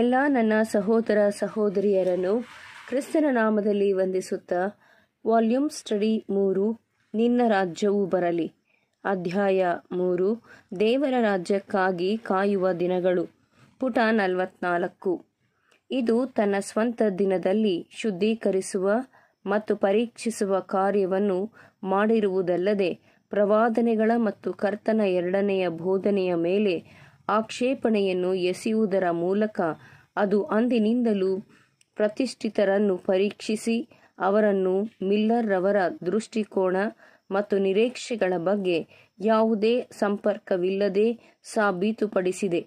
ಎಲ್ಲ ನನ್ನ ಸಹೋದರ ಸಹೋದರಿಯರನ್ನು ಕ್ರಿಸ್ತನ ನಾಮದಲ್ಲಿ ವಂದಿಸುತ್ತಾ ವಾಲ್ಯೂಮ್ ಸ್ಟಡಿ ಮೂರು ನಿನ್ನ ರಾಜ್ಯವು ಬರಲಿ ಅಧ್ಯಾಯ ಮೂರು ದೇವರ ರಾಜ್ಯಕ್ಕಾಗಿ ಕಾಯುವ ದಿನಗಳು ಪುಟ ನಲವತ್ನಾಲ್ಕು ಇದು ತನ್ನ ಸ್ವಂತ ದಿನದಲ್ಲಿ ಶುದ್ಧೀಕರಿಸುವ ಮತ್ತು ಪರೀಕ್ಷಿಸುವ ಕಾರ್ಯವನ್ನು ಮಾಡಿರುವುದಲ್ಲದೆ ಪ್ರವಾದನೆಗಳ ಮತ್ತು ಕರ್ತನ ಎರಡನೆಯ ಬೋಧನೆಯ ಮೇಲೆ ಆಕ್ಷೇಪಣೆಯನ್ನು ಎಸೆಯುವುದರ ಮೂಲಕ ಅದು ಅಂದಿನಿಂದಲೂ ಪ್ರತಿಷ್ಠಿತರನ್ನು ಪರೀಕ್ಷಿಸಿ ಅವರನ್ನು ಮಿಲ್ಲರ್ ರವರ ದೃಷ್ಟಿಕೋನ ಮತ್ತು ನಿರೀಕ್ಷೆಗಳ ಬಗ್ಗೆ ಯಾವುದೇ ಸಂಪರ್ಕವಿಲ್ಲದೆ ಸಾಬೀತುಪಡಿಸಿದೆ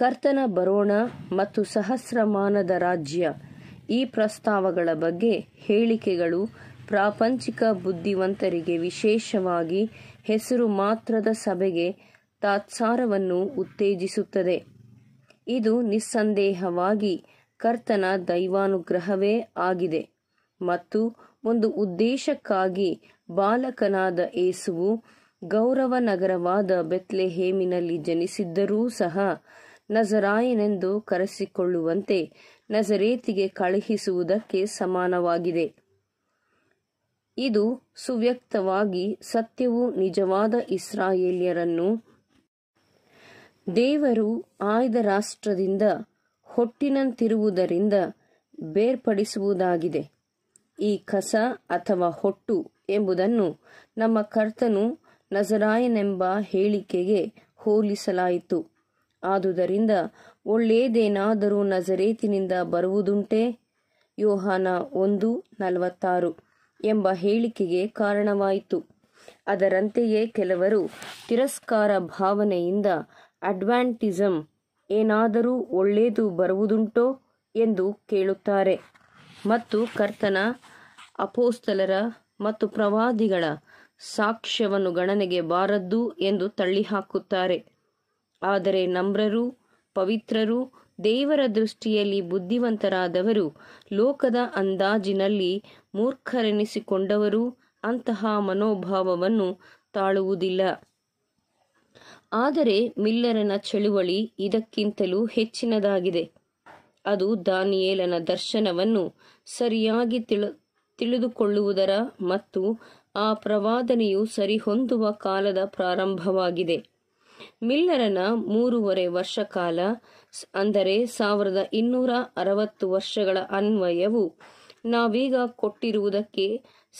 ಕರ್ತನ ಬರೋಣ ಮತ್ತು ಸಹಸ್ರಮಾನದ ರಾಜ್ಯ ಈ ಪ್ರಸ್ತಾವಗಳ ಬಗ್ಗೆ ಹೇಳಿಕೆಗಳು ಪ್ರಾಪಂಚಿಕ ಬುದ್ಧಿವಂತರಿಗೆ ವಿಶೇಷವಾಗಿ ಹೆಸರು ಮಾತ್ರದ ಸಭೆಗೆ ತಾತ್ಸಾರವನ್ನು ಉತ್ತೇಜಿಸುತ್ತದೆ ಇದು ನಿಸ್ಸಂದೇಹವಾಗಿ ಕರ್ತನ ದೈವಾನುಗ್ರಹವೇ ಆಗಿದೆ ಮತ್ತು ಒಂದು ಉದ್ದೇಶಕ್ಕಾಗಿ ಬಾಲಕನಾದ ಏಸುವು ಗೌರವ ನಗರವಾದ ಹೇಮಿನಲ್ಲಿ ಜನಿಸಿದ್ದರೂ ಸಹ ನಜರಾಯನೆಂದು ಕರೆಸಿಕೊಳ್ಳುವಂತೆ ನಜರೇತಿಗೆ ಕಳುಹಿಸುವುದಕ್ಕೆ ಸಮಾನವಾಗಿದೆ ಇದು ಸುವ್ಯಕ್ತವಾಗಿ ಸತ್ಯವು ನಿಜವಾದ ಇಸ್ರಾಯೇಲಿಯರನ್ನು ದೇವರು ಆಯ್ದ ರಾಷ್ಟ್ರದಿಂದ ಹೊಟ್ಟಿನಂತಿರುವುದರಿಂದ ಬೇರ್ಪಡಿಸುವುದಾಗಿದೆ ಈ ಕಸ ಅಥವಾ ಹೊಟ್ಟು ಎಂಬುದನ್ನು ನಮ್ಮ ಕರ್ತನು ನಜರಾಯನೆಂಬ ಹೇಳಿಕೆಗೆ ಹೋಲಿಸಲಾಯಿತು ಆದುದರಿಂದ ಒಳ್ಳೆಯದೇನಾದರೂ ನಜರೇತಿನಿಂದ ಬರುವುದುಂಟೆ ಯೋಹಾನ ಒಂದು ನಲವತ್ತಾರು ಎಂಬ ಹೇಳಿಕೆಗೆ ಕಾರಣವಾಯಿತು ಅದರಂತೆಯೇ ಕೆಲವರು ತಿರಸ್ಕಾರ ಭಾವನೆಯಿಂದ ಅಡ್ವಾಂಟಿಸಮ್ ಏನಾದರೂ ಒಳ್ಳೆಯದು ಬರುವುದುಂಟೋ ಎಂದು ಕೇಳುತ್ತಾರೆ ಮತ್ತು ಕರ್ತನ ಅಪೋಸ್ತಲರ ಮತ್ತು ಪ್ರವಾದಿಗಳ ಸಾಕ್ಷ್ಯವನ್ನು ಗಣನೆಗೆ ಬಾರದ್ದು ಎಂದು ತಳ್ಳಿಹಾಕುತ್ತಾರೆ ಆದರೆ ನಮ್ರರು ಪವಿತ್ರರು ದೇವರ ದೃಷ್ಟಿಯಲ್ಲಿ ಬುದ್ಧಿವಂತರಾದವರು ಲೋಕದ ಅಂದಾಜಿನಲ್ಲಿ ಮೂರ್ಖರೆನಿಸಿಕೊಂಡವರು ಅಂತಹ ಮನೋಭಾವವನ್ನು ತಾಳುವುದಿಲ್ಲ ಆದರೆ ಮಿಲ್ಲರನ ಚಳುವಳಿ ಇದಕ್ಕಿಂತಲೂ ಹೆಚ್ಚಿನದಾಗಿದೆ ಅದು ದಾನಿಯೇಲನ ದರ್ಶನವನ್ನು ಸರಿಯಾಗಿ ತಿಳ ತಿಳಿದುಕೊಳ್ಳುವುದರ ಮತ್ತು ಆ ಪ್ರವಾದನೆಯು ಸರಿಹೊಂದುವ ಕಾಲದ ಪ್ರಾರಂಭವಾಗಿದೆ ಮಿಲ್ಲರನ ಮೂರುವರೆ ವರ್ಷ ಕಾಲ ಅಂದರೆ ಸಾವಿರದ ಇನ್ನೂರ ಅರವತ್ತು ವರ್ಷಗಳ ಅನ್ವಯವು ನಾವೀಗ ಕೊಟ್ಟಿರುವುದಕ್ಕೆ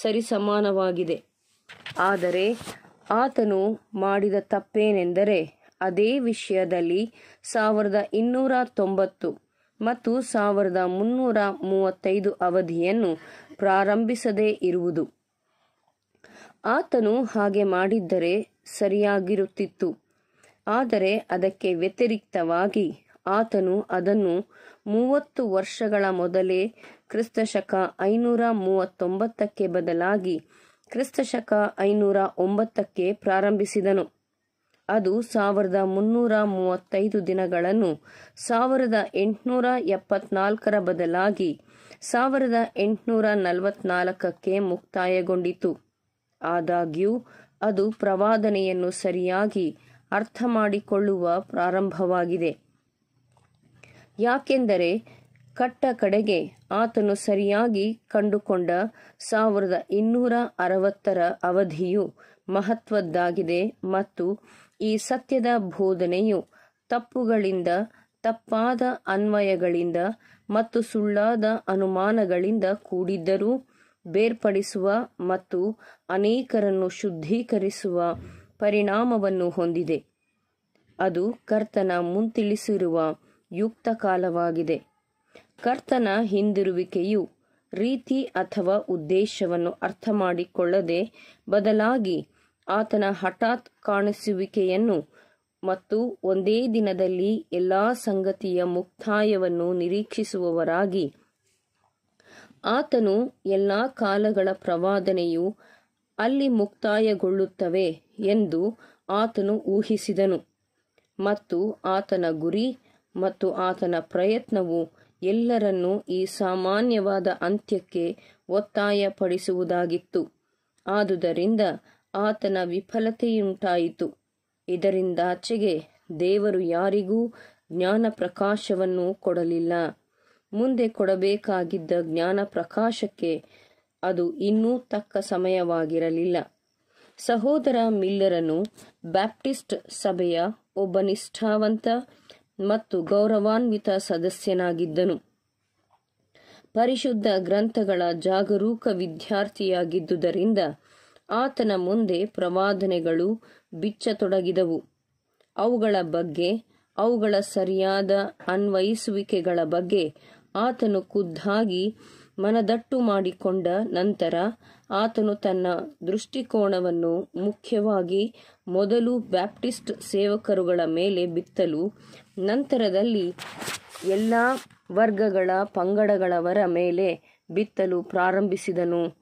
ಸರಿಸಮಾನವಾಗಿದೆ ಆದರೆ ಆತನು ಮಾಡಿದ ತಪ್ಪೇನೆಂದರೆ ಅದೇ ವಿಷಯದಲ್ಲಿ ಸಾವಿರದ ಇನ್ನೂರ ತೊಂಬತ್ತು ಮತ್ತು ಸಾವಿರದ ಮುನ್ನೂರ ಮೂವತ್ತೈದು ಅವಧಿಯನ್ನು ಪ್ರಾರಂಭಿಸದೇ ಇರುವುದು ಆತನು ಹಾಗೆ ಮಾಡಿದ್ದರೆ ಸರಿಯಾಗಿರುತ್ತಿತ್ತು ಆದರೆ ಅದಕ್ಕೆ ವ್ಯತಿರಿಕ್ತವಾಗಿ ಆತನು ಅದನ್ನು ಮೂವತ್ತು ವರ್ಷಗಳ ಮೊದಲೇ ಕ್ರಿಸ್ತಶಕ ಐನೂರ ಮೂವತ್ತೊಂಬತ್ತಕ್ಕೆ ಬದಲಾಗಿ ಕ್ರಿಸ್ತಶಕ ಐನೂರ ಒಂಬತ್ತಕ್ಕೆ ಪ್ರಾರಂಭಿಸಿದನು ಅದು ಸಾವಿರದ ಮುನ್ನೂರ ಮೂವತ್ತೈದು ದಿನಗಳನ್ನು ಸಾವಿರದ ಎಂಟುನೂರ ಎಪ್ಪತ್ನಾಲ್ಕರ ಬದಲಾಗಿ ಸಾವಿರದ ಎಂಟುನೂರ ನಲವತ್ನಾಲ್ಕಕ್ಕೆ ಮುಕ್ತಾಯಗೊಂಡಿತು ಆದಾಗ್ಯೂ ಅದು ಪ್ರವಾದನೆಯನ್ನು ಸರಿಯಾಗಿ ಅರ್ಥ ಮಾಡಿಕೊಳ್ಳುವ ಪ್ರಾರಂಭವಾಗಿದೆ ಯಾಕೆಂದರೆ ಕಟ್ಟ ಕಡೆಗೆ ಆತನು ಸರಿಯಾಗಿ ಕಂಡುಕೊಂಡ ಸಾವಿರದ ಇನ್ನೂರ ಅರವತ್ತರ ಅವಧಿಯು ಮಹತ್ವದ್ದಾಗಿದೆ ಮತ್ತು ಈ ಸತ್ಯದ ಬೋಧನೆಯು ತಪ್ಪುಗಳಿಂದ ತಪ್ಪಾದ ಅನ್ವಯಗಳಿಂದ ಮತ್ತು ಸುಳ್ಳಾದ ಅನುಮಾನಗಳಿಂದ ಕೂಡಿದ್ದರೂ ಬೇರ್ಪಡಿಸುವ ಮತ್ತು ಅನೇಕರನ್ನು ಶುದ್ಧೀಕರಿಸುವ ಪರಿಣಾಮವನ್ನು ಹೊಂದಿದೆ ಅದು ಕರ್ತನ ಮುಂತಿಳಿಸಿರುವ ಯುಕ್ತ ಕಾಲವಾಗಿದೆ ಕರ್ತನ ಹಿಂದಿರುವಿಕೆಯು ರೀತಿ ಅಥವಾ ಉದ್ದೇಶವನ್ನು ಅರ್ಥ ಮಾಡಿಕೊಳ್ಳದೆ ಬದಲಾಗಿ ಆತನ ಹಠಾತ್ ಕಾಣಿಸುವಿಕೆಯನ್ನು ಮತ್ತು ಒಂದೇ ದಿನದಲ್ಲಿ ಎಲ್ಲಾ ಸಂಗತಿಯ ಮುಕ್ತಾಯವನ್ನು ನಿರೀಕ್ಷಿಸುವವರಾಗಿ ಆತನು ಎಲ್ಲಾ ಕಾಲಗಳ ಪ್ರವಾದನೆಯು ಅಲ್ಲಿ ಮುಕ್ತಾಯಗೊಳ್ಳುತ್ತವೆ ಎಂದು ಆತನು ಊಹಿಸಿದನು ಮತ್ತು ಆತನ ಗುರಿ ಮತ್ತು ಆತನ ಪ್ರಯತ್ನವು ಎಲ್ಲರನ್ನೂ ಈ ಸಾಮಾನ್ಯವಾದ ಅಂತ್ಯಕ್ಕೆ ಒತ್ತಾಯಪಡಿಸುವುದಾಗಿತ್ತು ಆದುದರಿಂದ ಆತನ ವಿಫಲತೆಯುಂಟಾಯಿತು ಇದರಿಂದಾಚೆಗೆ ದೇವರು ಯಾರಿಗೂ ಜ್ಞಾನ ಪ್ರಕಾಶವನ್ನು ಕೊಡಲಿಲ್ಲ ಮುಂದೆ ಕೊಡಬೇಕಾಗಿದ್ದ ಜ್ಞಾನ ಪ್ರಕಾಶಕ್ಕೆ ಅದು ಇನ್ನೂ ತಕ್ಕ ಸಮಯವಾಗಿರಲಿಲ್ಲ ಸಹೋದರ ಮಿಲ್ಲರನು ಬ್ಯಾಪ್ಟಿಸ್ಟ್ ಸಭೆಯ ಒಬ್ಬ ನಿಷ್ಠಾವಂತ ಮತ್ತು ಗೌರವಾನ್ವಿತ ಸದಸ್ಯನಾಗಿದ್ದನು ಪರಿಶುದ್ಧ ಗ್ರಂಥಗಳ ಜಾಗರೂಕ ವಿದ್ಯಾರ್ಥಿಯಾಗಿದ್ದುದರಿಂದ ಆತನ ಮುಂದೆ ಪ್ರವಾದನೆಗಳು ಬಿಚ್ಚತೊಡಗಿದವು ಅವುಗಳ ಬಗ್ಗೆ ಅವುಗಳ ಸರಿಯಾದ ಅನ್ವಯಿಸುವಿಕೆಗಳ ಬಗ್ಗೆ ಆತನು ಖುದ್ದಾಗಿ ಮನದಟ್ಟು ಮಾಡಿಕೊಂಡ ನಂತರ ಆತನು ತನ್ನ ದೃಷ್ಟಿಕೋನವನ್ನು ಮುಖ್ಯವಾಗಿ ಮೊದಲು ಬ್ಯಾಪ್ಟಿಸ್ಟ್ ಸೇವಕರುಗಳ ಮೇಲೆ ಬಿತ್ತಲು ನಂತರದಲ್ಲಿ ಎಲ್ಲ ವರ್ಗಗಳ ಪಂಗಡಗಳವರ ಮೇಲೆ ಬಿತ್ತಲು ಪ್ರಾರಂಭಿಸಿದನು